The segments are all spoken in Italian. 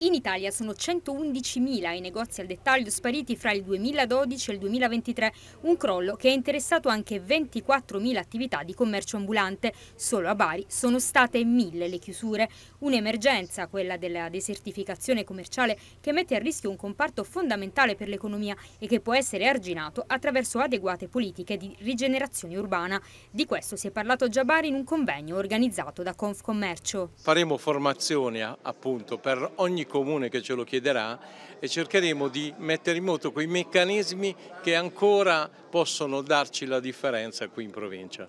In Italia sono 111.000 i negozi al dettaglio spariti fra il 2012 e il 2023, un crollo che ha interessato anche 24.000 attività di commercio ambulante. Solo a Bari sono state 1.000 le chiusure. Un'emergenza, quella della desertificazione commerciale, che mette a rischio un comparto fondamentale per l'economia e che può essere arginato attraverso adeguate politiche di rigenerazione urbana. Di questo si è parlato già a Bari in un convegno organizzato da Confcommercio. Faremo formazione appunto per ogni Comune che ce lo chiederà e cercheremo di mettere in moto quei meccanismi che ancora possono darci la differenza qui in provincia.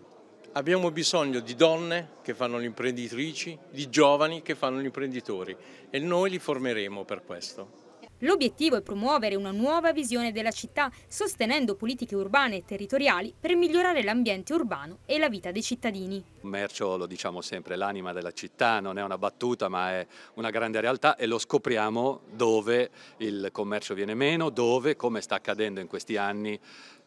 Abbiamo bisogno di donne che fanno le imprenditrici, di giovani che fanno gli imprenditori e noi li formeremo per questo. L'obiettivo è promuovere una nuova visione della città, sostenendo politiche urbane e territoriali per migliorare l'ambiente urbano e la vita dei cittadini. Mercio, lo diciamo sempre, è l'anima della città, non è una battuta ma è una grande realtà e lo scopriamo dove il commercio viene meno, dove, come sta accadendo in questi anni,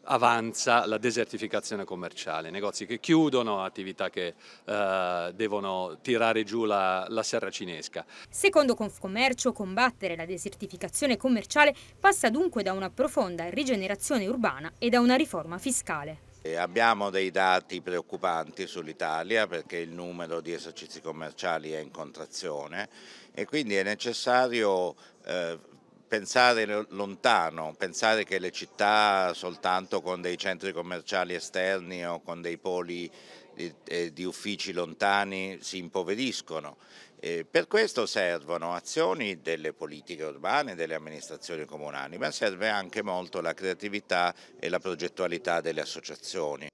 avanza la desertificazione commerciale, negozi che chiudono, attività che eh, devono tirare giù la, la serra cinesca. Secondo Confcommercio, combattere la desertificazione commerciale passa dunque da una profonda rigenerazione urbana e da una riforma fiscale. E abbiamo dei dati preoccupanti sull'Italia perché il numero di esercizi commerciali è in contrazione e quindi è necessario eh, pensare lontano, pensare che le città soltanto con dei centri commerciali esterni o con dei poli di, eh, di uffici lontani si impoveriscono. E eh, per questo servono azioni delle politiche urbane, delle amministrazioni comunali, ma serve anche molto la creatività e la progettualità delle associazioni.